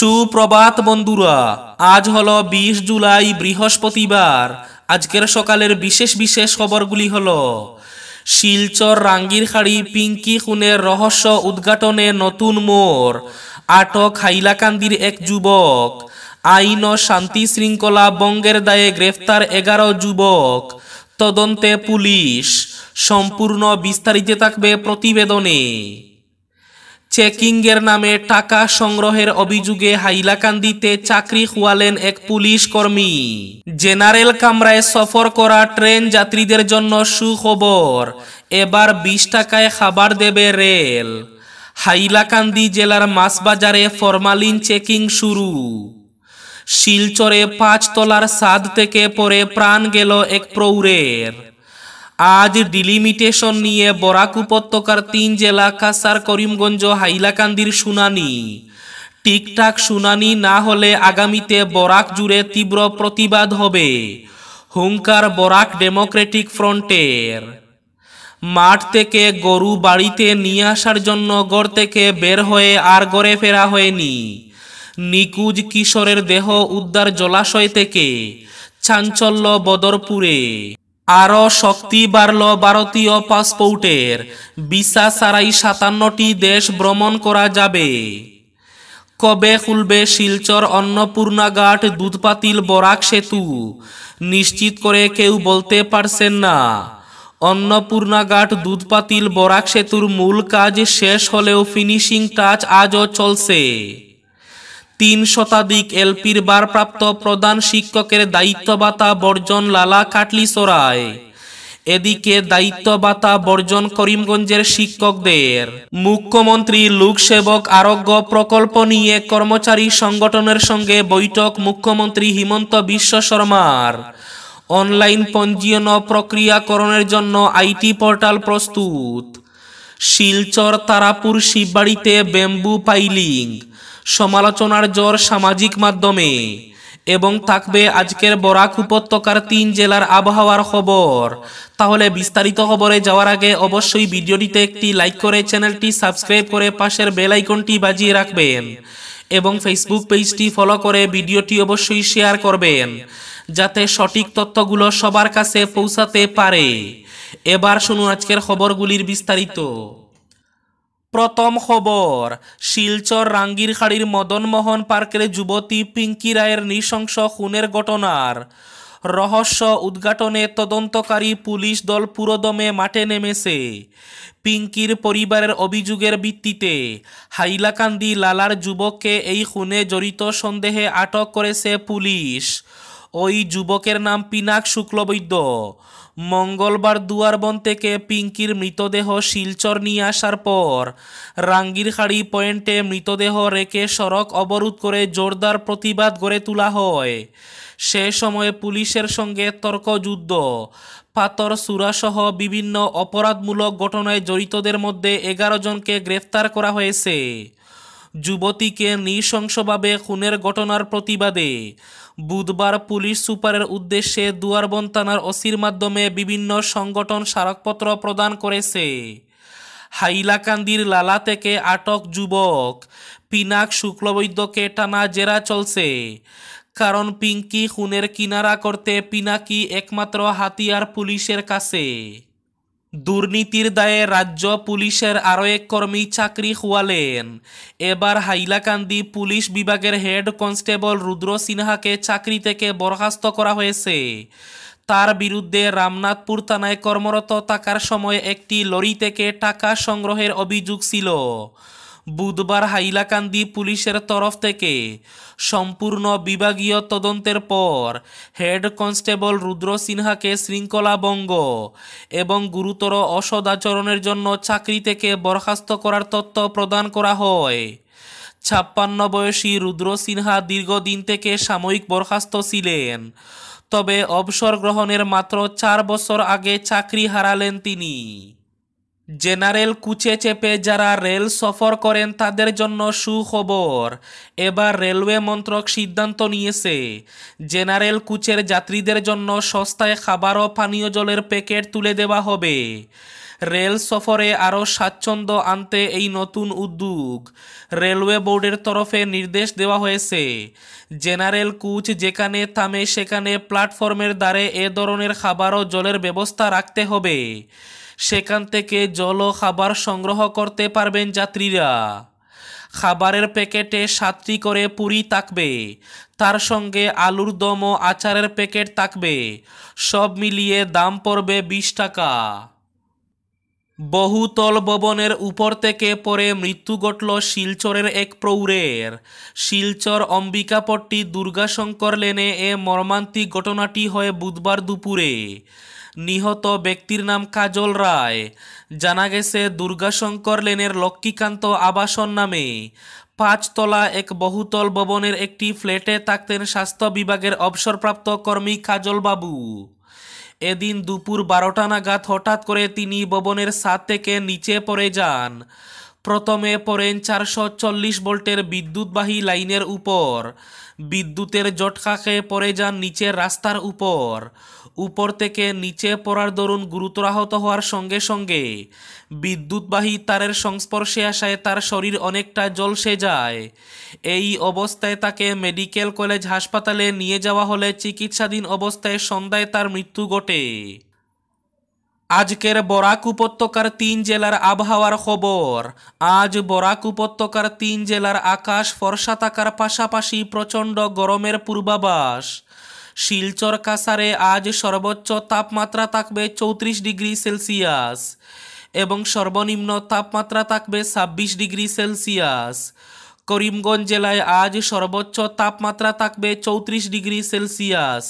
সুপ্রভাত বন্ধুরা আজ হলো ২০ জুলাই বৃহস্পতিবার আজকের সকালের বিশেষ বিশেষ খবরগুলি হল শিলচর রাঙ্গির খাড়ি পিঙ্কি খুনের রহস্য উদ্ঘাটনে নতুন মোর আটক হাইলাকান্দির এক যুবক আইন ও শান্তি শৃঙ্খলা বঙ্গের দায়ে গ্রেফতার এগারো যুবক তদন্তে পুলিশ সম্পূর্ণ বিস্তারিত থাকবে প্রতিবেদনে চেকিংয়ের নামে টাকা সংগ্রহের অভিযোগে হাইলাকান্দিতে চাকরি খুয়ালেন এক পুলিশ কর্মী জেনারেল কামরায় সফর করা ট্রেন যাত্রীদের জন্য সুখবর এবার বিশ টাকায় খাবার দেবে রেল হাইলাকান্দি জেলার মাছবাজারে ফরমালিন চেকিং শুরু শিলচরে পাঁচতলার সাদ থেকে পরে প্রাণ গেল এক প্রৌরের আজ ডিলিমিটেশন নিয়ে বরাক উপত্যকার তিন জেলা কাসার করিমগঞ্জ হাইলাকান্দির শুনানি টিকটাক শুনানি না হলে আগামীতে বরাক জুড়ে তীব্র প্রতিবাদ হবে হুঙ্কার বরাক ডেমোক্রেটিক ফ্রন্টের মাঠ থেকে গরু বাড়িতে নিয়ে আসার জন্য গড় থেকে বের হয়ে আর গড়ে ফেরা হয়নি নিকুজ কিশোরের দেহ উদ্ধার জলাশয় থেকে চাঞ্চল্য বদরপুরে আরও শক্তি বাড়ল ভারতীয় পাসপোর্টের ভিসা ছাড়াই সাতান্নটি দেশ ভ্রমণ করা যাবে কবে খুলবে শিলচর অন্নপূর্ণাঘাট দুধপাতিল বরাক সেতু নিশ্চিত করে কেউ বলতে পারছেন না অন্নপূর্ণাঘাট দুধপাতিল বরাক সেতুর মূল কাজ শেষ হলেও ফিনিশিং টাচ আজও চলছে তিন শতাধিক এলপির ভারপ্রাপ্ত প্রধান শিক্ষকের দায়িত্ব বাতা বর্জন লালা কাটলি সরায় এদিকে দায়িত্ব বর্জন করিমগঞ্জের শিক্ষকদের মুখ্যমন্ত্রী লোকসেবক আরোগ্য প্রকল্প নিয়ে কর্মচারী সংগঠনের সঙ্গে বৈঠক মুখ্যমন্ত্রী হিমন্ত বিশ্ব শর্মার অনলাইন পঞ্জীয়ন প্রক্রিয়াকরণের জন্য আইটি পোর্টাল প্রস্তুত শিলচর তারাপুর শিববাড়িতে ব্যাম্বু পাইলিং সমালোচনার জোর সামাজিক মাধ্যমে এবং থাকবে আজকের বরাক উপত্যকার তিন জেলার আবহাওয়ার খবর তাহলে বিস্তারিত খবরে যাওয়ার আগে অবশ্যই ভিডিওটিতে একটি লাইক করে চ্যানেলটি সাবস্ক্রাইব করে পাশের বেলাইকনটি বাজিয়ে রাখবেন এবং ফেসবুক পেজটি ফলো করে ভিডিওটি অবশ্যই শেয়ার করবেন যাতে সঠিক তথ্যগুলো সবার কাছে পৌঁছাতে পারে এবার শুনুন আজকের খবরগুলির বিস্তারিত প্রথম খবর শিলচর রাঙ্গিরখাড়ির মদনমোহন পার্কের যুবতী পিঙ্কি রায়ের নৃশংস খুনের ঘটনার রহস্য উদ্ঘাটনে তদন্তকারী পুলিশ দল পুরোদমে মাঠে নেমেছে পিঙ্কির পরিবারের অভিযোগের ভিত্তিতে হাইলাকান্দি লালার যুবককে এই খুনে জড়িত সন্দেহে আটক করেছে পুলিশ ওই যুবকের নাম পিনাক শুক্লবৈদ্য মঙ্গলবার দুয়ারবন থেকে পিঙ্কির মৃতদেহ শিলচর নিয়ে আসার পর রাঙ্গিরখাড়ি পয়েন্টে মৃতদেহ রেখে সড়ক অবরোধ করে জোরদার প্রতিবাদ গড়ে তোলা হয় সে সময়ে পুলিশের সঙ্গে তর্কযুদ্ধ পাথর সুরাসহ বিভিন্ন অপরাধমূলক ঘটনায় জড়িতদের মধ্যে এগারো জনকে গ্রেফতার করা হয়েছে যুবতীকে নৃশংসভাবে খুনের ঘটনার প্রতিবাদে বুধবার পুলিশ সুপারের উদ্দেশ্যে দুয়ারবন থানার অসির মাধ্যমে বিভিন্ন সংগঠন স্মারকপত্র প্রদান করেছে হাইলাকান্দির লালা থেকে আটক যুবক পিনাক শুক্লবৈদ্যকে টানা জেরা চলছে কারণ পিঙ্কি খুনের কিনারা করতে পিনাকি একমাত্র হাতিয়ার পুলিশের কাছে দুর্নীতির দায়ে রাজ্য পুলিশের আরও এক কর্মী চাকরি খোয়ালেন এবার হাইলাকান্দি পুলিশ বিভাগের হেড কনস্টেবল রুদ্র সিনহাকে চাকরি থেকে বরখাস্ত করা হয়েছে তার বিরুদ্ধে রামনাথপুর থানায় কর্মরত থাকার সময় একটি লরি থেকে টাকা সংগ্রহের অভিযোগ ছিল বুধবার হাইলাকান্দি পুলিশের তরফ থেকে সম্পূর্ণ বিভাগীয় তদন্তের পর হেড কনস্টেবল রুদ্র সিনহাকে শৃঙ্খলাভঙ্গ এবং গুরুতর অসদাচরণের জন্য চাকরি থেকে বরখাস্ত করার তথ্য প্রদান করা হয় ছাপ্পান্ন বয়সী রুদ্র সিনহা দীর্ঘদিন থেকে সাময়িক বরখাস্ত ছিলেন তবে অবসর গ্রহণের মাত্র চার বছর আগে চাকরি হারালেন তিনি জেনারেল কুচে চেপে যারা রেল সফর করেন তাদের জন্য সুখবর এবার রেলওয়ে মন্ত্রক সিদ্ধান্ত নিয়েছে জেনারেল কুচের যাত্রীদের জন্য সস্তায় খাবার ও পানীয় জলের প্যাকেট তুলে দেওয়া হবে রেল সফরে আরও স্বাচ্ছন্দ্য আনতে এই নতুন উদ্যোগ রেলওয়ে বোর্ডের তরফে নির্দেশ দেওয়া হয়েছে জেনারেল কুচ যেখানে থামে সেখানে প্ল্যাটফর্মের দ্বারে এ ধরনের খাবার ও জলের ব্যবস্থা রাখতে হবে সেখান থেকে জল ও খাবার সংগ্রহ করতে পারবেন যাত্রীরা খাবারের প্যাকেটে সাতটি করে পুরি থাকবে তার সঙ্গে আলুর দম ও আচারের প্যাকেট থাকবে সব মিলিয়ে দাম পড়বে বিশ টাকা বহুতল ভবনের উপর থেকে পরে মৃত্যু ঘটল শিলচরের এক প্রৌঢ়ের শিলচর অম্বিকাপট্টি দুর্গাশঙ্কর লেনে এ মর্মান্তিক ঘটনাটি হয় বুধবার দুপুরে নিহত ব্যক্তির নাম কাজল রায় জানা গেছে দুর্গাশঙ্কর লেনের লক্ষ্মীকান্ত আবাসন নামে পাঁচতলা এক বহুতল ভবনের একটি ফ্ল্যাটে থাকতেন স্বাস্থ্য বিভাগের অবসরপ্রাপ্ত কর্মী কাজল বাবু এদিন দুপুর বারোটা নাগাদ হঠাৎ করে তিনি ভবনের সাত থেকে নিচে পড়ে যান প্রথমে পড়েন চারশো চল্লিশ ভোল্টের বিদ্যুৎবাহী লাইনের উপর বিদ্যুতের জটকাকে পড়ে যান নিচের রাস্তার উপর উপর থেকে নিচে পড়ার দরুন গুরুতর আহত হওয়ার সঙ্গে সঙ্গে বিদ্যুৎবাহী তারের সংস্পর্শে আসায় তার শরীর অনেকটা জলসে যায় এই অবস্থায় তাকে মেডিকেল কলেজ হাসপাতালে নিয়ে যাওয়া হলে চিকিৎসাধীন অবস্থায় সন্ধ্যায় তার মৃত্যু ঘটে আজকের বরাক উপত্যকার তিন জেলার আবহাওয়ার খবর আজ বরাক উপত্যকার তিন জেলার আকাশ ফর্সা থাকার পাশাপাশি প্রচণ্ড গরমের পূর্বাভাস শিলচর কাসারে আজ সর্বোচ্চ তাপমাত্রা থাকবে চৌত্রিশ ডিগ্রি সেলসিয়াস এবং সর্বনিম্ন তাপমাত্রা থাকবে ছাব্বিশ ডিগ্রি সেলসিয়াস করিমগঞ্জ জেলায় আজ সর্বোচ্চ তাপমাত্রা থাকবে চৌত্রিশ ডিগ্রি সেলসিয়াস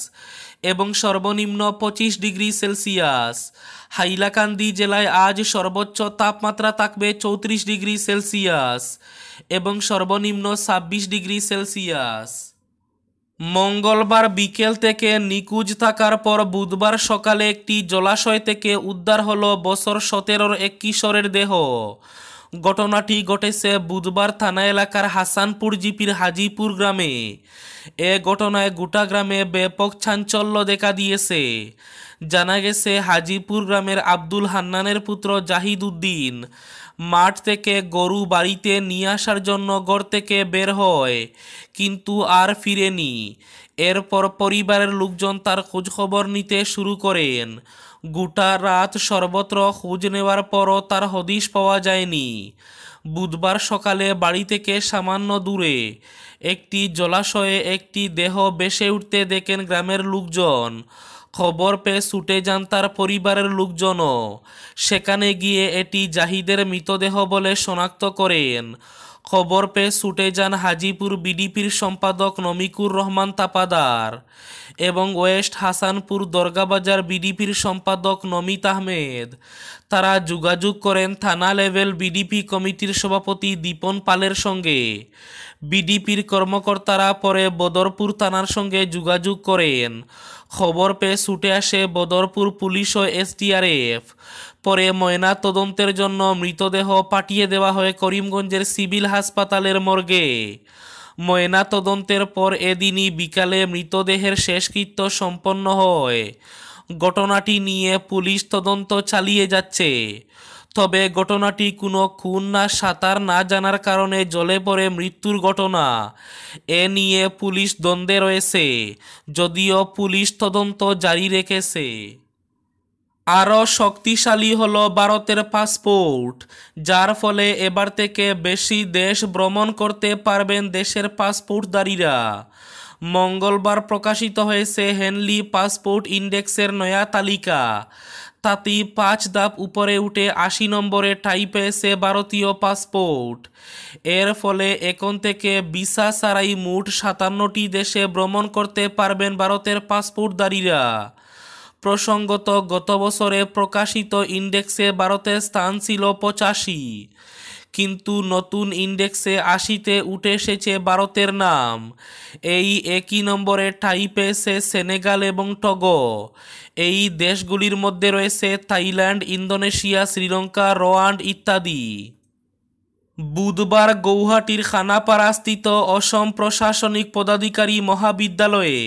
এবং সর্বনিম্ন পঁচিশ ডিগ্রি সেলসিয়াস হাইলাকান্দি জেলায় আজ সর্বোচ্চ তাপমাত্রা থাকবে চৌত্রিশ ডিগ্রি সেলসিয়াস এবং সর্বনিম্ন ছাব্বিশ ডিগ্রি সেলসিয়াস মঙ্গলবার বিকেল থেকে নিকুজ থাকার পর বুধবার সকালে একটি জলাশয় থেকে উদ্ধার হল বছর সতেরোর এক কিশোরের দেহ ঘটনাটি ঘটেছে বুধবার থানা এলাকার হাসানপুর জিপির হাজিপুর গ্রামে এ ঘটনায় গোটা গ্রামে ব্যাপক চাঞ্চল্য দেখা দিয়েছে জানা গেছে হাজিপুর গ্রামের আব্দুল হান্নানের পুত্র জাহিদ উদ্দিন মাঠ থেকে গরু বাড়িতে নিয়ে আসার জন্য ঘর থেকে বের হয় কিন্তু আর ফিরেনি এরপর পরিবারের লোকজন তার খোঁজখবর নিতে শুরু করেন গোটা রাত সর্বত্র খোঁজ নেওয়ার পরও তার হদিশ পাওয়া যায়নি বুধবার সকালে বাড়ি থেকে সামান্য দূরে একটি জলাশয়ে একটি দেহ বেসে উঠতে দেখেন গ্রামের লোকজন খবর পেয়ে ছুটে যান তার পরিবারের লোকজনও সেখানে গিয়ে এটি জাহিদের মৃতদেহ বলে শনাক্ত করেন খবর পেয়ে ছুটে যান হাজিপুর বিডিপির সম্পাদক নমিকুর রহমান তাপাদার এবং ওয়েস্ট হাসানপুর দরগাবাজার বিডিপির সম্পাদক নমিত আহমেদ তারা যোগাযোগ করেন থানা লেভেল বিডিপি কমিটির সভাপতি দীপন পালের সঙ্গে বিডিপির কর্মকর্তারা পরে বদরপুর থানার সঙ্গে যোগাযোগ করেন খবর পেয়ে ছুটে আসে বদরপুর পুলিশ ও এসডিআরএফ পরে ময়না তদন্তের জন্য মৃতদেহ পাঠিয়ে দেওয়া হয় করিমগঞ্জের সিভিল হাসপাতালের মর্গে ময়না তদন্তের পর এদিনই বিকালে মৃতদেহের শেষকৃত্য সম্পন্ন হয় ঘটনাটি নিয়ে পুলিশ তদন্ত চালিয়ে যাচ্ছে তবে ঘটনাটি কোনো খুন না সাঁতার না জানার কারণে জলে পড়ে মৃত্যুর ঘটনা এ নিয়ে পুলিশ দ্বন্দ্বে রয়েছে যদিও পুলিশ তদন্ত জারি রেখেছে আরও শক্তিশালী হল ভারতের পাসপোর্ট যার ফলে এবার থেকে বেশি দেশ ভ্রমণ করতে পারবেন দেশের পাসপোর্টধারীরা মঙ্গলবার প্রকাশিত হয়েছে হেনলি পাসপোর্ট ইন্ডেক্সের নয়া তালিকা তাতে পাঁচ ধাপ উপরে উঠে আশি নম্বরে ঠাই পেয়েছে ভারতীয় পাসপোর্ট এর ফলে এখন থেকে বিসা সারাই মোট সাতান্নটি দেশে ভ্রমণ করতে পারবেন ভারতের পাসপোর্টদারীরা প্রসঙ্গত গত বছরে প্রকাশিত ইন্ডেক্সে ভারতের স্থান ছিল পঁচাশি কিন্তু নতুন ইন্ডেক্সে আশিতে উঠে এসেছে ভারতের নাম এই একই নম্বরে ঠাই পেয়েছে সেনেগাল এবং টগো এই দেশগুলির মধ্যে রয়েছে থাইল্যান্ড ইন্দোনেশিয়া শ্রীলঙ্কা রোয়ান্ড ইত্যাদি বুধবার গৌহাটির খানাপাড়াস্থিত অসম প্রশাসনিক পদাধিকারী মহাবিদ্যালয়ে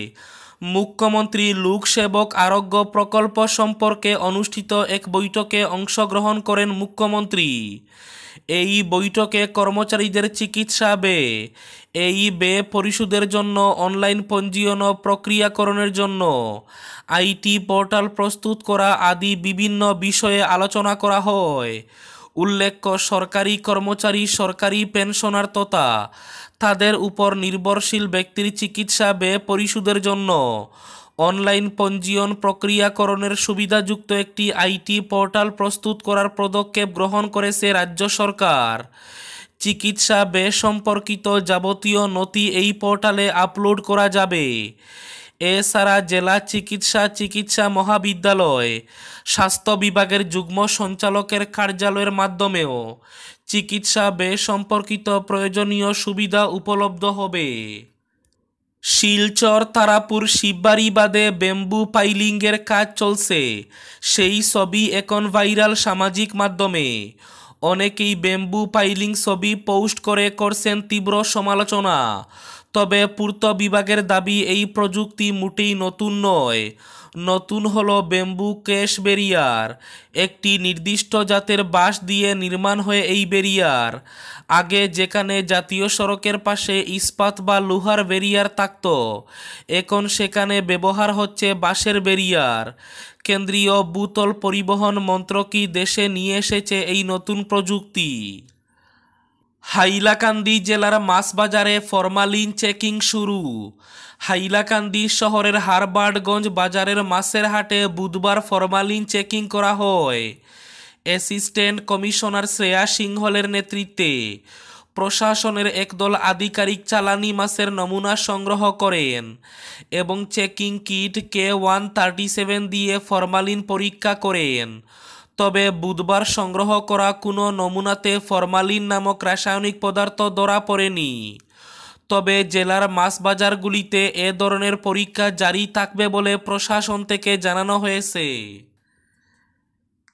মুখ্যমন্ত্রী লোকসেবক আরোগ্য প্রকল্প সম্পর্কে অনুষ্ঠিত এক বৈঠকে অংশগ্রহণ করেন মুখ্যমন্ত্রী এই বৈঠকে কর্মচারীদের চিকিৎসা ব্যয় এই ব্যয় পরিশোধের জন্য অনলাইন পঞ্জীয়ন ও প্রক্রিয়াকরণের জন্য আইটি পোর্টাল প্রস্তুত করা আদি বিভিন্ন বিষয়ে আলোচনা করা হয় উল্লেখ্য সরকারি কর্মচারী সরকারি পেনশনার তথা তাদের উপর নির্ভরশীল ব্যক্তির চিকিৎসা ব্যয় পরিশোধের জন্য অনলাইন পঞ্জীয়ন প্রক্রিয়াকরণের সুবিধাযুক্ত একটি আইটি পোর্টাল প্রস্তুত করার পদক্ষেপ গ্রহণ করেছে রাজ্য সরকার চিকিৎসা ব্যয় সম্পর্কিত যাবতীয় নথি এই পোর্টালে আপলোড করা যাবে এছাড়া জেলা চিকিৎসা চিকিৎসা মহাবিদ্যালয় স্বাস্থ্য বিভাগের যুগ্ম সঞ্চালকের কার্যালয়ের মাধ্যমেও চিকিৎসা ব্যয় সম্পর্কিত প্রয়োজনীয় সুবিধা উপলব্ধ হবে শিলচর তারাপুর শিববাড়ি বাদে বেম্বু পাইলিংয়ের কাজ চলছে সেই ছবি এখন ভাইরাল সামাজিক মাধ্যমে অনেকেই বেম্বু পাইলিং ছবি পোস্ট করে করছেন তীব্র সমালোচনা তবে পূর্ত বিভাগের দাবি এই প্রযুক্তি মোটেই নতুন নয় নতুন হল বেম্বু কেশ বেরিয়ার একটি নির্দিষ্ট জাতের বাঁশ দিয়ে নির্মাণ হয়ে এই বেরিয়ার আগে যেখানে জাতীয় সড়কের পাশে ইস্পাত বা লোহার বেরিয়ার থাকত এখন সেখানে ব্যবহার হচ্ছে বাঁশের বেরিয়ার কেন্দ্রীয় ভূতল পরিবহন মন্ত্রকই দেশে নিয়ে এসেছে এই নতুন প্রযুক্তি হাইলাকান্দি জেলার মাছবাজারে ফরমালিন চেকিং শুরু হাইলাকান্দি শহরের হারবার্ডগঞ্জ বাজারের মাসের হাটে বুধবার ফরমালিন চেকিং করা হয় অ্যাসিস্ট্যান্ট কমিশনার শ্রেয়া সিংহলের নেতৃত্বে প্রশাসনের একদল আধিকারিক চালানি মাসের নমুনা সংগ্রহ করেন এবং চেকিং কিট কে ওয়ান থার্টি সেভেন দিয়ে ফরমালিন পরীক্ষা করেন তবে বুধবার সংগ্রহ করা কোনো নমুনাতে ফরমালিন নামক রাসায়নিক পদার্থ ধরা পড়েনি তবে জেলার মাছ বাজারগুলিতে এ ধরনের পরীক্ষা জারি থাকবে বলে প্রশাসন থেকে জানানো হয়েছে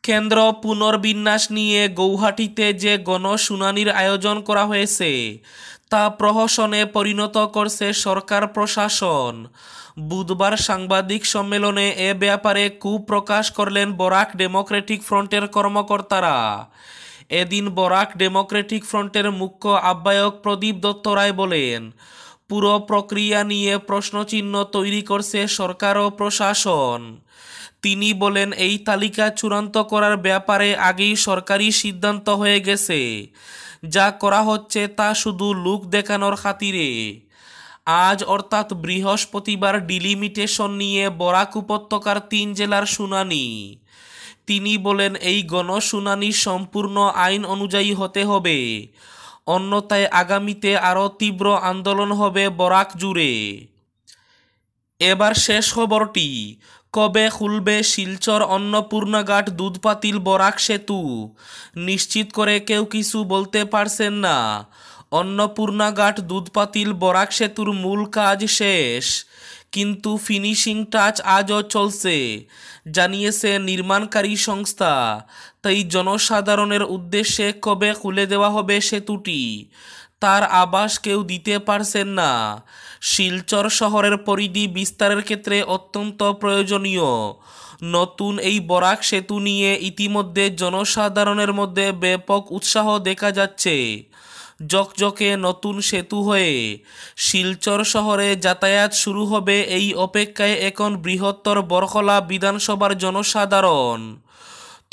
কেন্দ্র পুনর্বিন্যাস নিয়ে গৌহাটিতে যে গণশুনানির আয়োজন করা হয়েছে তা প্রহসনে পরিণত করছে সরকার প্রশাসন বুধবার সাংবাদিক সম্মেলনে এ ব্যাপারে প্রকাশ করলেন বরাক ডেমোক্রেটিক ফ্রন্টের কর্মকর্তারা এদিন বরাক ডেমোক্রেটিক ফ্রন্টের মুখ্য আহ্বায়ক প্রদীপ দত্ত রায় বলেন পুরো প্রক্রিয়া নিয়ে প্রশ্নচিহ্ন তৈরি করছে সরকার ও প্রশাসন তিনি বলেন এই তালিকা চূড়ান্ত করার ব্যাপারে আগেই সরকারি সিদ্ধান্ত হয়ে গেছে যা করা হচ্ছে তা শুধু লুক দেখানোর খাতিরে আজ অর্থাৎ বৃহস্পতিবার ডিলিমিটেশন নিয়ে বরাক উপত্যকার তিন জেলার শুনানি তিনি বলেন এই গণশুনানি সম্পূর্ণ আইন অনুযায়ী হতে হবে অন্যতায় আগামীতে আরও তীব্র আন্দোলন হবে বরাক জুড়ে এবার শেষ খবরটি কবে খুলবে শিলচর অন্নপূর্ণাঘাট দুধপাতিল বরাক সেতু নিশ্চিত করে কেউ কিছু বলতে পারছেন না অন্নপূর্ণাঘাট দুধপাতিল বরাক সেতুর মূল কাজ শেষ কিন্তু ফিনিশিং টাচ আজও চলছে জানিয়েছে নির্মাণকারী সংস্থা তাই জনসাধারণের উদ্দেশ্যে কবে খুলে দেওয়া হবে সেতুটি তার আবাস কেউ দিতে পারছেন না শিলচর শহরের পরিধি বিস্তারের ক্ষেত্রে অত্যন্ত প্রয়োজনীয় নতুন এই বরাক সেতু নিয়ে ইতিমধ্যে জনসাধারণের মধ্যে ব্যাপক উৎসাহ দেখা যাচ্ছে জকজকে নতুন সেতু হয়ে শিলচর শহরে যাতায়াত শুরু হবে এই অপেক্ষায় এখন বৃহত্তর বরকলা বিধানসভার জনসাধারণ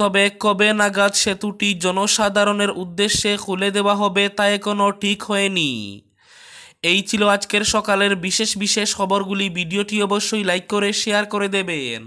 তবে কবে নাগাদ সেতুটি জনসাধারণের উদ্দেশ্যে খুলে দেওয়া হবে তা এখনও ঠিক হয়নি এই ছিল আজকের সকালের বিশেষ বিশেষ খবরগুলি ভিডিওটি অবশ্যই লাইক করে শেয়ার করে দেবেন